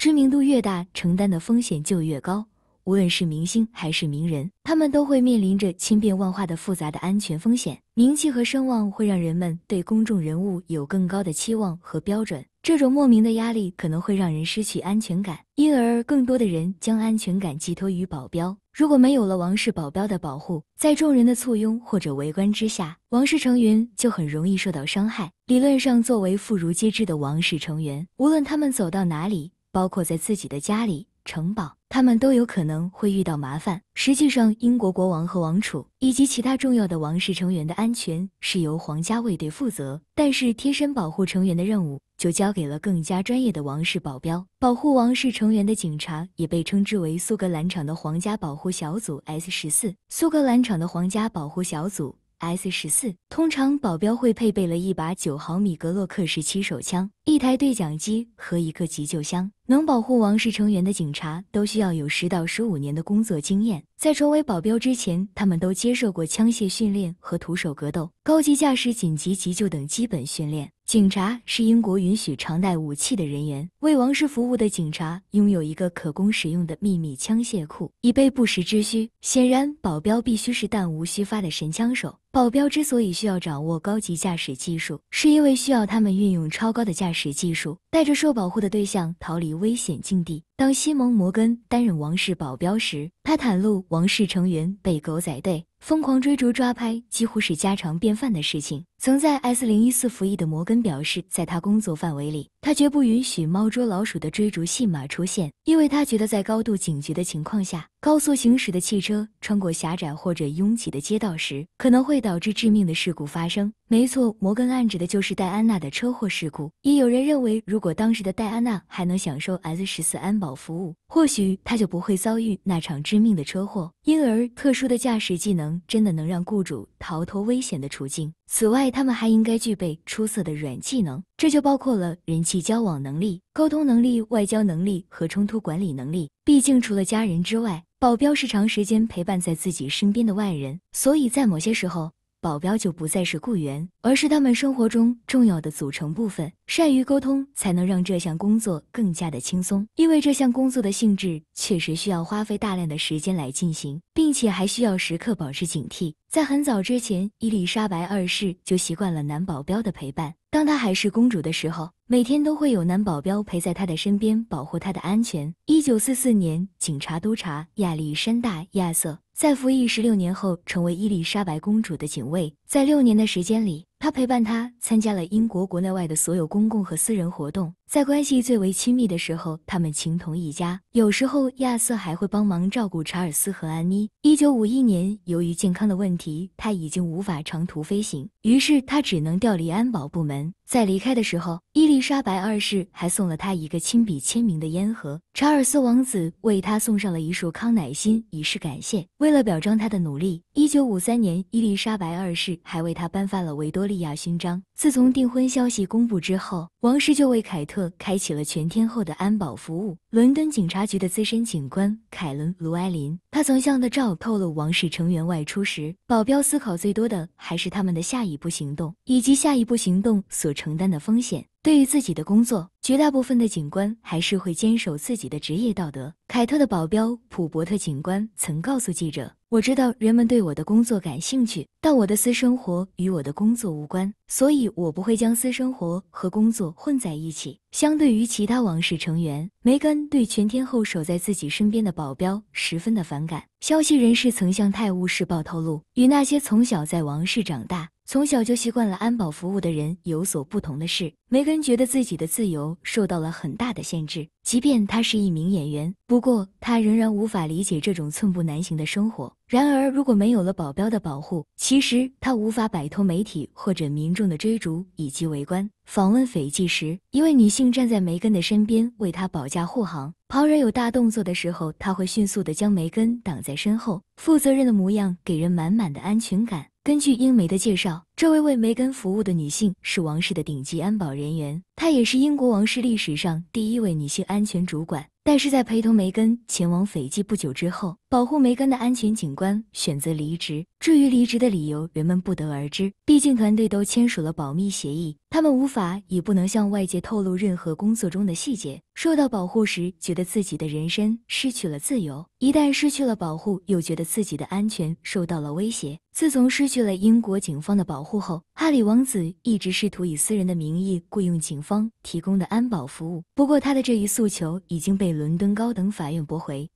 知名度越大，承担的风险就越高。无论是明星还是名人，他们都会面临着千变万化的复杂的安全风险。名气和声望会让人们对公众人物有更高的期望和标准，这种莫名的压力可能会让人失去安全感，因而更多的人将安全感寄托于保镖。如果没有了王室保镖的保护，在众人的簇拥或者围观之下，王室成员就很容易受到伤害。理论上，作为妇孺皆知的王室成员，无论他们走到哪里，包括在自己的家里、城堡，他们都有可能会遇到麻烦。实际上，英国国王和王储以及其他重要的王室成员的安全是由皇家卫队负责，但是贴身保护成员的任务就交给了更加专业的王室保镖。保护王室成员的警察也被称之为苏格兰场的皇家保护小组 S 十四，苏格兰场的皇家保护小组。S 十四通常保镖会配备了一把九毫米格洛克十七手枪、一台对讲机和一个急救箱。能保护王室成员的警察都需要有十到十五年的工作经验。在成为保镖之前，他们都接受过枪械训练和徒手格斗、高级驾驶、紧急急救等基本训练。警察是英国允许常带武器的人员。为王室服务的警察拥有一个可供使用的秘密枪械库，以备不时之需。显然，保镖必须是弹无虚发的神枪手。保镖之所以需要掌握高级驾驶技术，是因为需要他们运用超高的驾驶技术，带着受保护的对象逃离危险境地。当西蒙·摩根担任王室保镖时，他袒露，王室成员被狗仔队疯狂追逐抓拍，几乎是家常便饭的事情。曾在 S 零一四服役的摩根表示，在他工作范围里。他绝不允许猫捉老鼠的追逐戏码出现，因为他觉得在高度警觉的情况下，高速行驶的汽车穿过狭窄或者拥挤的街道时，可能会导致致命的事故发生。没错，摩根暗指的就是戴安娜的车祸事故。也有人认为，如果当时的戴安娜还能享受 S 十四安保服务，或许她就不会遭遇那场致命的车祸。因而，特殊的驾驶技能真的能让雇主逃脱危险的处境。此外，他们还应该具备出色的软技能，这就包括了人际交往能力、沟通能力、外交能力和冲突管理能力。毕竟，除了家人之外，保镖是长时间陪伴在自己身边的外人，所以在某些时候。保镖就不再是雇员，而是他们生活中重要的组成部分。善于沟通，才能让这项工作更加的轻松。因为这项工作的性质确实需要花费大量的时间来进行，并且还需要时刻保持警惕。在很早之前，伊丽莎白二世就习惯了男保镖的陪伴。当她还是公主的时候，每天都会有男保镖陪在她的身边，保护她的安全。一九四四年，警察督察亚历山大·亚瑟。在服役十六年后，成为伊丽莎白公主的警卫。在六年的时间里，他陪伴她参加了英国国内外的所有公共和私人活动。在关系最为亲密的时候，他们情同一家。有时候，亚瑟还会帮忙照顾查尔斯和安妮。一九五一年，由于健康的问题，他已经无法长途飞行，于是他只能调离安保部门。在离开的时候，伊丽莎白二世还送了他一个亲笔签名的烟盒。查尔斯王子为他送上了一束康乃馨，以示感谢。为了表彰他的努力，一九五三年，伊丽莎白二世还为他颁发了维多利亚勋章。自从订婚消息公布之后，王室就为凯特。开启了全天候的安保服务。伦敦警察局的资深警官凯伦·卢埃林，他曾向《The 照》透露，王室成员外出时，保镖思考最多的还是他们的下一步行动，以及下一步行动所承担的风险。对于自己的工作，绝大部分的警官还是会坚守自己的职业道德。凯特的保镖普伯特警官曾告诉记者：“我知道人们对我的工作感兴趣，但我的私生活与我的工作无关，所以我不会将私生活和工作混在一起。”相对于其他王室成员，梅根对全天候守在自己身边的保镖十分的反感。消息人士曾向《泰晤士报》透露，与那些从小在王室长大。从小就习惯了安保服务的人有所不同的是，梅根觉得自己的自由受到了很大的限制，即便她是一名演员，不过她仍然无法理解这种寸步难行的生活。然而，如果没有了保镖的保护，其实她无法摆脱媒体或者民众的追逐以及围观。访问斐济时，一位女性站在梅根的身边为她保驾护航，旁人有大动作的时候，她会迅速的将梅根挡在身后，负责任的模样给人满满的安全感。根据英媒的介绍，这位为梅根服务的女性是王室的顶级安保人员，她也是英国王室历史上第一位女性安全主管。但是在陪同梅根前往斐济不久之后，保护梅根的安全警官选择离职。至于离职的理由，人们不得而知。毕竟团队都签署了保密协议，他们无法也不能向外界透露任何工作中的细节。受到保护时，觉得自己的人身失去了自由；一旦失去了保护，又觉得自己的安全受到了威胁。自从失去了英国警方的保护后，哈里王子一直试图以私人的名义雇佣警方提供的安保服务。不过，他的这一诉求已经被伦敦高等法院驳回。